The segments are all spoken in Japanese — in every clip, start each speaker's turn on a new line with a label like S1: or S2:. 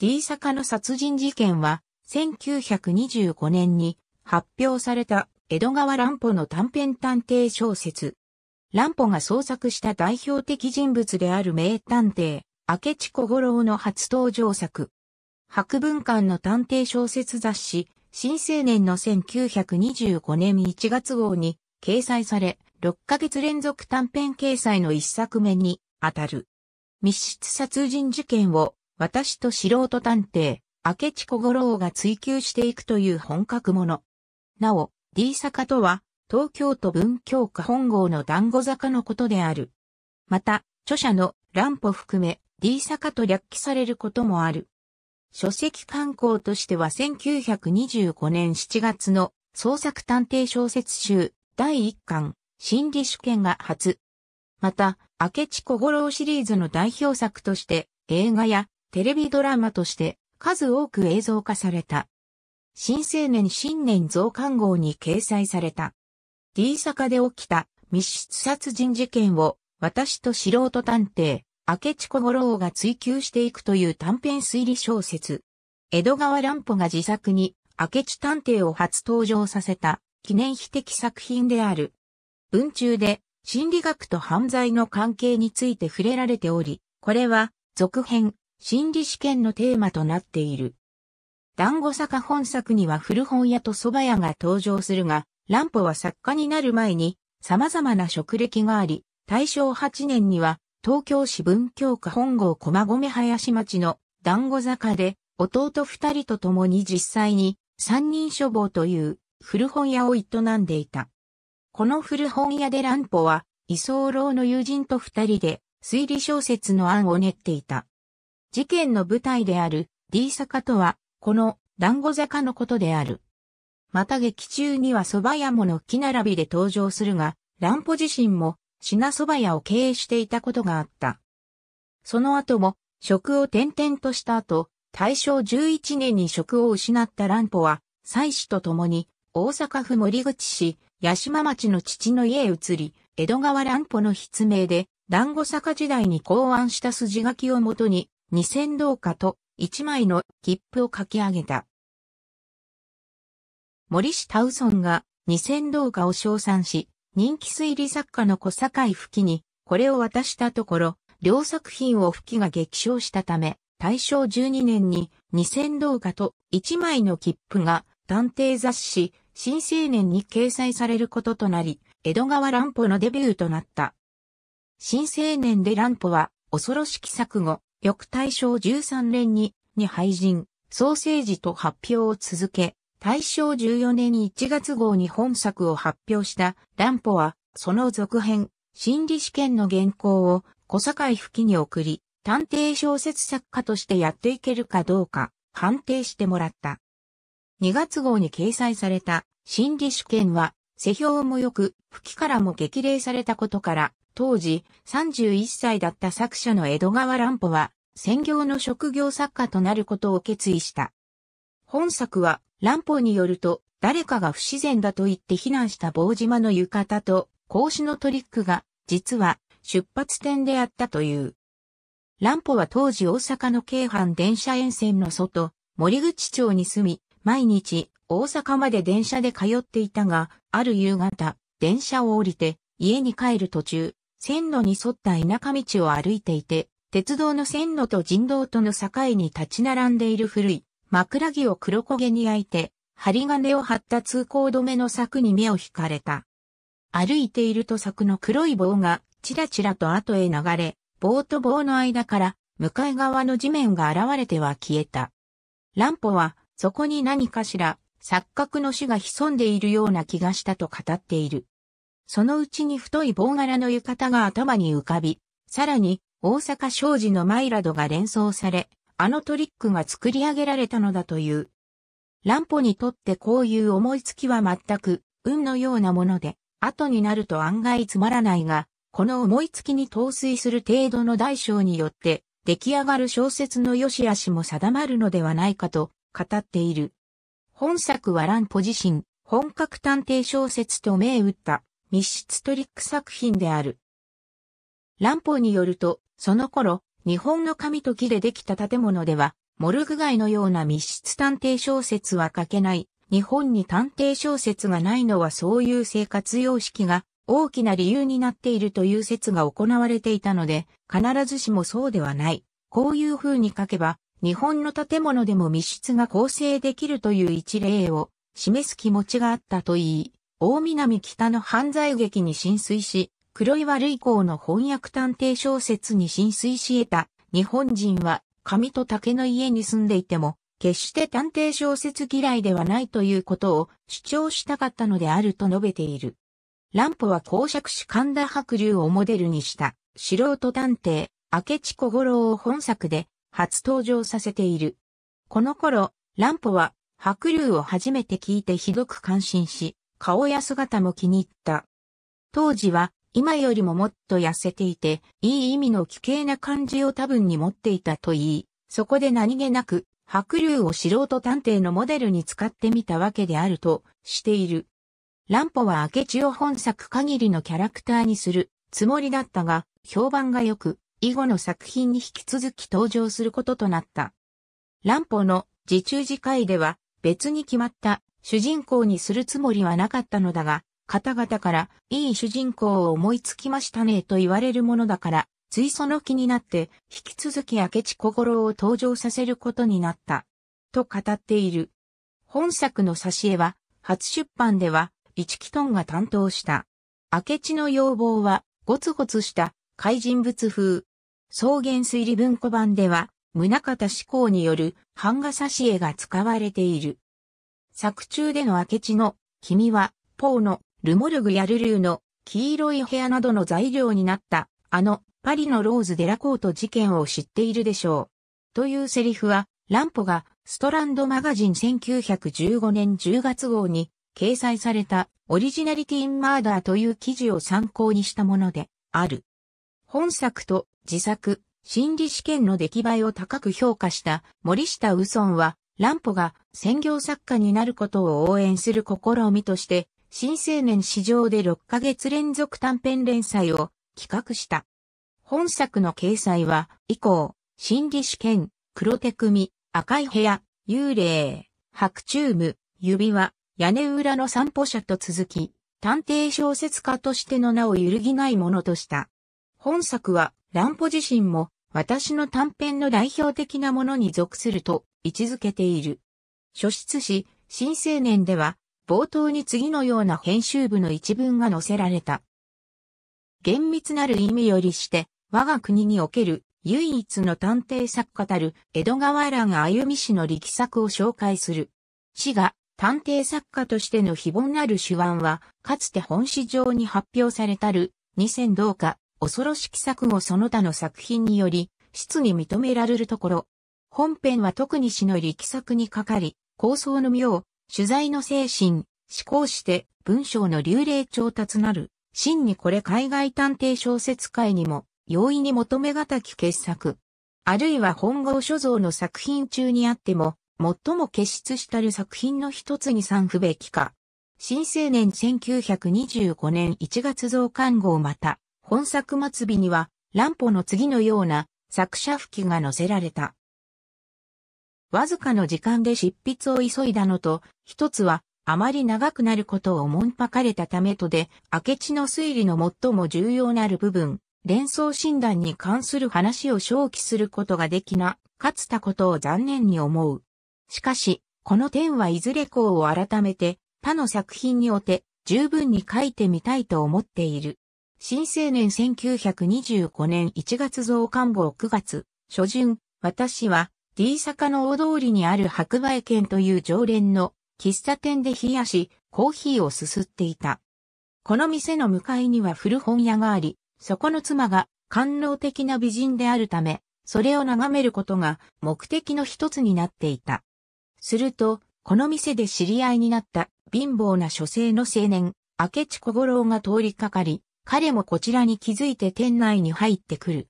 S1: D 坂の殺人事件は、1925年に発表された江戸川乱歩の短編探偵小説。乱歩が創作した代表的人物である名探偵、明智小五郎の初登場作。博文館の探偵小説雑誌、新青年の1925年1月号に掲載され、6ヶ月連続短編掲載の一作目に当たる。密室殺人事件を私と素人探偵、明智小五郎が追求していくという本格もの。なお、D 坂とは、東京都文京区本郷の団子坂のことである。また、著者の乱歩含め D 坂と略記されることもある。書籍刊行としては1925年7月の創作探偵小説集第1巻心理主権が初。また、明智小五郎シリーズの代表作として映画やテレビドラマとして数多く映像化された。新青年新年増刊号に掲載された。D 坂で起きた密室殺人事件を私と素人探偵、明智小五郎が追求していくという短編推理小説。江戸川乱歩が自作に明智探偵を初登場させた記念碑的作品である。文中で心理学と犯罪の関係について触れられており、これは続編心理試験のテーマとなっている。団子坂本作には古本屋と蕎麦屋が登場するが、乱歩は作家になる前に様々な職歴があり、大正8年には東京市文京区本郷駒込林町の団子坂で弟二人と共に実際に三人書房という古本屋を営んでいた。この古本屋で乱歩は、居候の友人と二人で推理小説の案を練っていた。事件の舞台である D 坂とは、この団子坂のことである。また劇中には蕎麦屋もの木並びで登場するが、乱歩自身も品蕎麦屋を経営していたことがあった。その後も職を転々とした後、大正11年に職を失った乱歩は、妻子と共に大阪府森口市八島町の父の家へ移り、江戸川乱歩の筆名で、団子坂時代に考案した筋書きをもとに、2000と1枚の切符を書き上げた。森氏タウソンが2000を称賛し、人気推理作家の小坂井吹にこれを渡したところ、両作品を吹きが激賞したため、大正12年に2000動画と1枚の切符が探偵雑誌新青年に掲載されることとなり、江戸川乱歩のデビューとなった。新青年で乱歩は恐ろしき錯誤、翌大正13年に、に廃人、ソーセージと発表を続け、大正14年に1月号に本作を発表した乱歩は、その続編、心理試験の原稿を小堺付きに送り、探偵小説作家としてやっていけるかどうか判定してもらった。2月号に掲載された心理試験は、世評も良く、吹きからも激励されたことから、当時31歳だった作者の江戸川乱歩は専業の職業作家となることを決意した。本作は乱歩によると誰かが不自然だと言って避難した坊島の浴衣と格子のトリックが実は出発点であったという。乱歩は当時大阪の京阪電車沿線の外、森口町に住み、毎日大阪まで電車で通っていたが、ある夕方、電車を降りて家に帰る途中、線路に沿った田舎道を歩いていて、鉄道の線路と人道との境に立ち並んでいる古い枕木を黒焦げに焼いて、針金を張った通行止めの柵に目を引かれた。歩いていると柵の黒い棒がちらちらと後へ流れ、棒と棒の間から向かい側の地面が現れては消えた。乱歩はそこに何かしら錯覚の死が潜んでいるような気がしたと語っている。そのうちに太い棒柄の浴衣が頭に浮かび、さらに、大阪商事のマイラドが連想され、あのトリックが作り上げられたのだという。乱歩にとってこういう思いつきは全く、運のようなもので、後になると案外つまらないが、この思いつきに陶酔する程度の大小によって、出来上がる小説の良し悪しも定まるのではないかと語っている。本作は乱歩自身、本格探偵小説と銘打った密室トリック作品である。乱歩によると、その頃、日本の紙と木でできた建物では、モルグ街のような密室探偵小説は書けない。日本に探偵小説がないのはそういう生活様式が大きな理由になっているという説が行われていたので、必ずしもそうではない。こういう風に書けば、日本の建物でも密室が構成できるという一例を示す気持ちがあったといい、大南北の犯罪劇に浸水し、黒岩類行の翻訳探偵小説に浸水し得た日本人は神と竹の家に住んでいても、決して探偵小説嫌いではないということを主張したかったのであると述べている。乱歩は公爵士神田白龍をモデルにした素人探偵、明智小五郎を本作で初登場させている。この頃、乱歩は白龍を初めて聞いてひどく感心し、顔や姿も気に入った。当時は今よりももっと痩せていて、いい意味の奇形な感じを多分に持っていたと言い、そこで何気なく、白竜を素人探偵のモデルに使ってみたわけであるとしている。乱歩は明智を本作限りのキャラクターにするつもりだったが、評判が良く、以後の作品に引き続き登場することとなった。乱歩の自中次回では別に決まった主人公にするつもりはなかったのだが、方々からいい主人公を思いつきましたねと言われるものだから、ついその気になって、引き続き明智小五郎を登場させることになった。と語っている。本作の挿絵は、初出版では、一木トンが担当した。明智の要望は、ゴツゴツした、怪人物風。草原推理文庫版では、宗方志向による版画挿絵が使われている。作中での明智の、君は、ポーの、ルモルグやルルーの、黄色い部屋などの材料になった、あの、パリのローズ・デラコート事件を知っているでしょう。というセリフは、ランポが、ストランドマガジン1915年10月号に、掲載された、オリジナリティ・イン・マーダーという記事を参考にしたもので、ある。本作と、自作、心理試験の出来栄えを高く評価した森下右ンは、乱歩が専業作家になることを応援する試みとして、新青年市場で6ヶ月連続短編連載を企画した。本作の掲載は、以降、心理試験、黒手組、赤い部屋、幽霊、白昼夢、指輪、屋根裏の散歩者と続き、探偵小説家としての名を揺るぎないものとした。本作は、乱歩自身も、私の短編の代表的なものに属すると位置づけている。書出し、新青年では、冒頭に次のような編集部の一文が載せられた。厳密なる意味よりして、我が国における唯一の探偵作家たる江戸川が歩み氏の力作を紹介する。氏が探偵作家としての非凡なる手腕は、かつて本誌上に発表されたる、二千同化、恐ろしき作後その他の作品により、質に認められるところ、本編は特に詩の力作にかかり、構想の妙、取材の精神、思考して文章の流麗調達なる、真にこれ海外探偵小説界にも容易に求めがたき傑作。あるいは本郷所蔵の作品中にあっても、最も傑出したる作品の一つに参不べきか。新青年1925年1月増刊号また、本作末尾には、乱歩の次のような作者吹きが載せられた。わずかの時間で執筆を急いだのと、一つは、あまり長くなることをもんぱかれたためとで、明智の推理の最も重要なる部分、連想診断に関する話を正記することができな、かつたことを残念に思う。しかし、この点はいずれうを改めて、他の作品におて、十分に書いてみたいと思っている。新青年1925年1月増刊号9月、初旬、私は、D 坂の大通りにある白梅県という常連の喫茶店で冷やし、コーヒーをすすっていた。この店の向かいには古本屋があり、そこの妻が官能的な美人であるため、それを眺めることが目的の一つになっていた。すると、この店で知り合いになった貧乏な書生の青年、明智小五郎が通りかかり、彼もこちらに気づいて店内に入ってくる。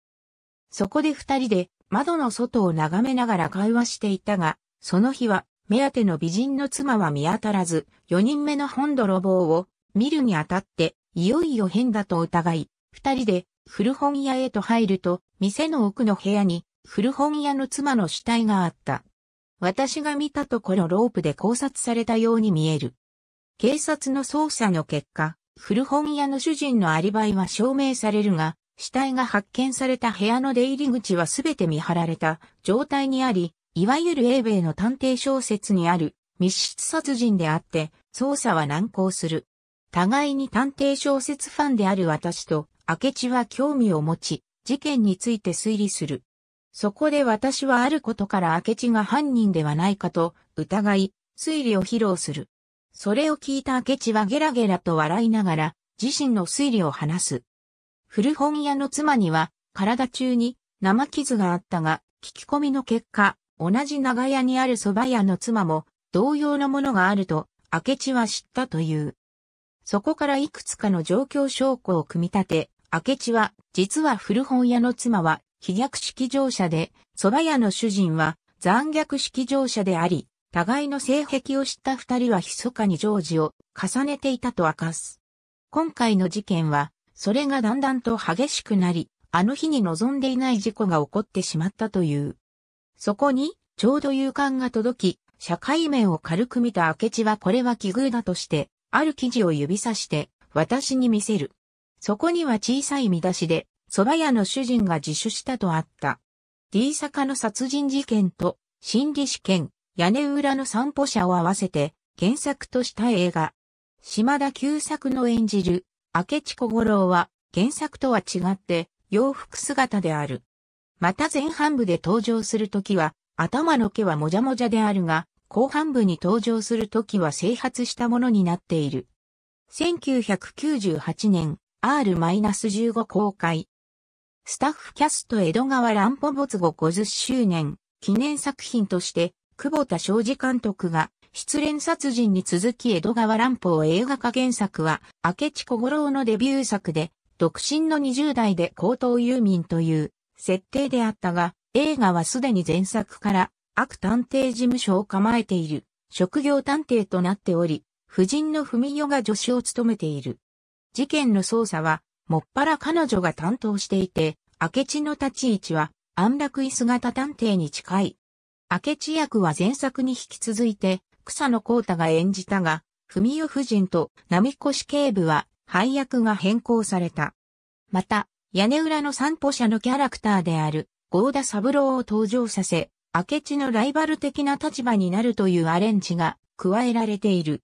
S1: そこで二人で窓の外を眺めながら会話していたが、その日は、目当ての美人の妻は見当たらず、4人目の本泥棒を見るにあたって、いよいよ変だと疑い、二人で古本屋へと入ると、店の奥の部屋に古本屋の妻の死体があった。私が見たところロープで考察されたように見える。警察の捜査の結果、古本屋の主人のアリバイは証明されるが、死体が発見された部屋の出入り口はすべて見張られた状態にあり、いわゆる英米の探偵小説にある密室殺人であって、捜査は難航する。互いに探偵小説ファンである私と、明智は興味を持ち、事件について推理する。そこで私はあることから明智が犯人ではないかと疑い、推理を披露する。それを聞いた明智はゲラゲラと笑いながら、自身の推理を話す。古本屋の妻には、体中に生傷があったが、聞き込みの結果、同じ長屋にある蕎麦屋の妻も、同様のものがあると、明智は知ったという。そこからいくつかの状況証拠を組み立て、明智は、実は古本屋の妻は、飛躍式乗車で、蕎麦屋の主人は、残虐式乗車であり、互いの性癖を知った二人は密かに常時を重ねていたと明かす。今回の事件は、それがだんだんと激しくなり、あの日に望んでいない事故が起こってしまったという。そこに、ちょうど勇敢が届き、社会面を軽く見た明智はこれは奇遇だとして、ある記事を指さして、私に見せる。そこには小さい見出しで、蕎麦屋の主人が自首したとあった。D 坂の殺人事件と、心理試験、屋根裏の散歩者を合わせて、原作とした映画。島田久作の演じる、明智小五郎は原作とは違って洋服姿である。また前半部で登場するときは頭の毛はもじゃもじゃであるが、後半部に登場するときは整髪したものになっている。1998年 R-15 公開。スタッフキャスト江戸川乱歩没後50周年記念作品として、久保田昌司監督が失恋殺人に続き江戸川乱歩を映画化原作は、明智小五郎のデビュー作で、独身の20代で高等遊民という設定であったが、映画はすでに前作から悪探偵事務所を構えている職業探偵となっており、夫人の文代が助手を務めている。事件の捜査は、もっぱら彼女が担当していて、明智の立ち位置は安楽椅子型探偵に近い。明智役は前作に引き続いて、草野幸太が演じたが、文代夫人と波越警部は配役が変更された。また、屋根裏の散歩者のキャラクターである、合田三郎を登場させ、明智のライバル的な立場になるというアレンジが加えられている。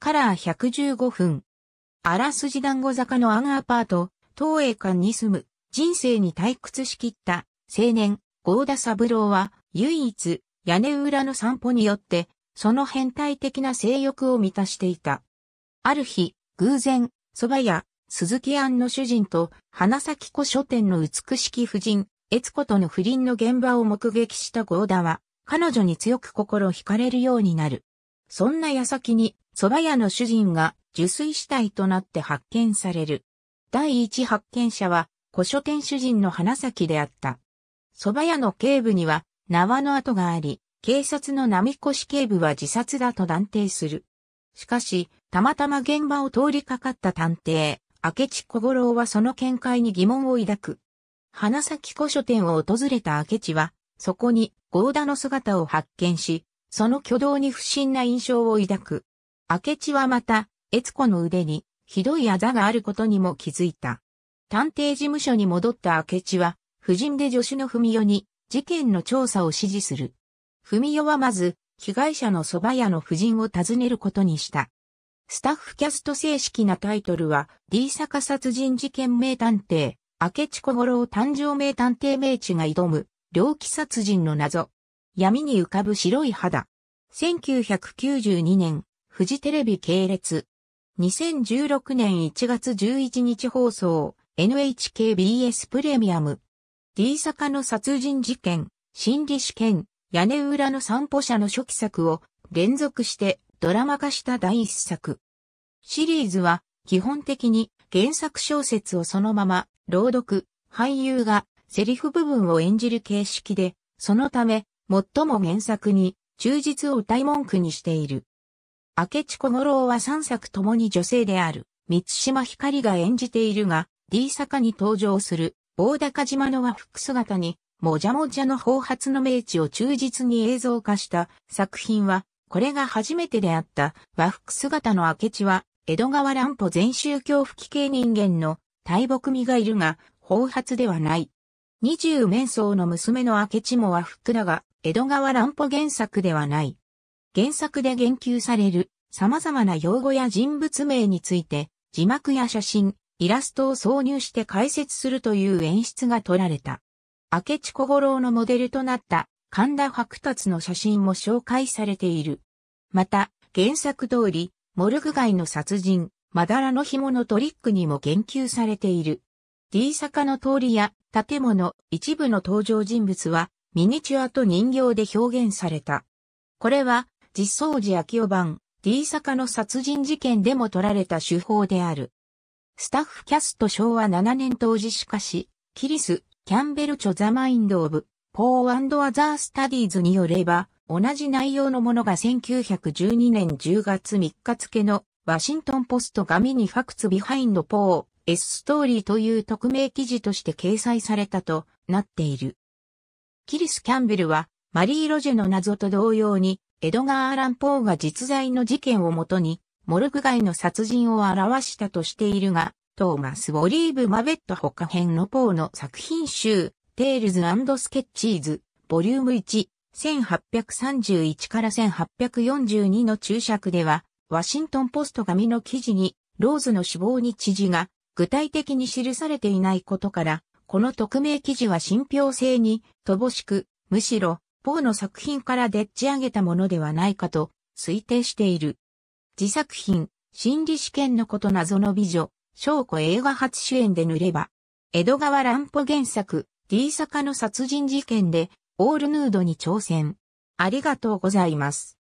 S1: カラー115分。あらすじ団子坂のアンアパート、東映館に住む、人生に退屈しきった青年、合田三郎は、唯一、屋根裏の散歩によって、その変態的な性欲を満たしていた。ある日、偶然、蕎麦屋、鈴木庵の主人と、花咲子書店の美しき夫人、悦子との不倫の現場を目撃した合田は、彼女に強く心惹かれるようになる。そんな矢先に、蕎麦屋の主人が、受水死体となって発見される。第一発見者は、古書店主人の花咲であった。蕎麦屋の頸部には、縄の跡があり、警察の並越警部は自殺だと断定する。しかし、たまたま現場を通りかかった探偵、明智小五郎はその見解に疑問を抱く。花咲古書店を訪れた明智は、そこに合田の姿を発見し、その挙動に不審な印象を抱く。明智はまた、悦子の腕に、ひどいあざがあることにも気づいた。探偵事務所に戻った明智は、夫人で助手の文代に、事件の調査を指示する。文代はまず、被害者の蕎麦屋の夫人を訪ねることにした。スタッフキャスト正式なタイトルは、D 坂殺人事件名探偵、明智小五郎誕生名探偵名地が挑む、猟奇殺人の謎。闇に浮かぶ白い肌。1992年、フジテレビ系列。2016年1月11日放送、NHKBS プレミアム。D 坂の殺人事件、心理試験、屋根裏の散歩者の初期作を連続してドラマ化した第一作。シリーズは基本的に原作小説をそのまま朗読、俳優がセリフ部分を演じる形式で、そのため最も原作に忠実を歌い文句にしている。明智小五郎は3作ともに女性である、三島ひかりが演じているが、D 坂に登場する、大高島の和服姿に、もじゃもじゃの放発の明治を忠実に映像化した作品は、これが初めてであった和服姿の明智は、江戸川乱歩全宗教吹き系人間の大木身がいるが、放発ではない。二十面相の娘の明智も和服だが、江戸川乱歩原作ではない。原作で言及される様々な用語や人物名について、字幕や写真、イラストを挿入して解説するという演出が取られた。明智小五郎のモデルとなった神田白達の写真も紹介されている。また、原作通り、モルグ街の殺人、まだらの紐のトリックにも言及されている。D 坂の通りや建物、一部の登場人物は、ミニチュアと人形で表現された。これは、実相寺秋夫版、D 坂の殺人事件でも取られた手法である。スタッフキャスト昭和7年当時しかし、キリス、キャンベルチョ・ザマインドオブ、ポーアンド・アザースタディーズによれば、同じ内容のものが1912年10月3日付のワシントンポストガミニファクツビハインドポーエストーリーという匿名記事として掲載されたとなっている。キリス・キャンベルはマリー・ロジェの謎と同様にエドガー・アラン・ポーが実在の事件をもとにモルグ街の殺人を表したとしているが、トーマス・オリーブ・マベット他編のポーの作品集、テールズスケッチーズ、ボリューム1、1831から1842の注釈では、ワシントンポスト紙の記事に、ローズの死亡日時が具体的に記されていないことから、この匿名記事は信憑性に乏しく、むしろ、ポーの作品からでっち上げたものではないかと推定している。自作品、心理試験のこと謎の美女、翔子映画初主演で塗れば、江戸川乱歩原作、D 坂の殺人事件で、オールヌードに挑戦。ありがとうございます。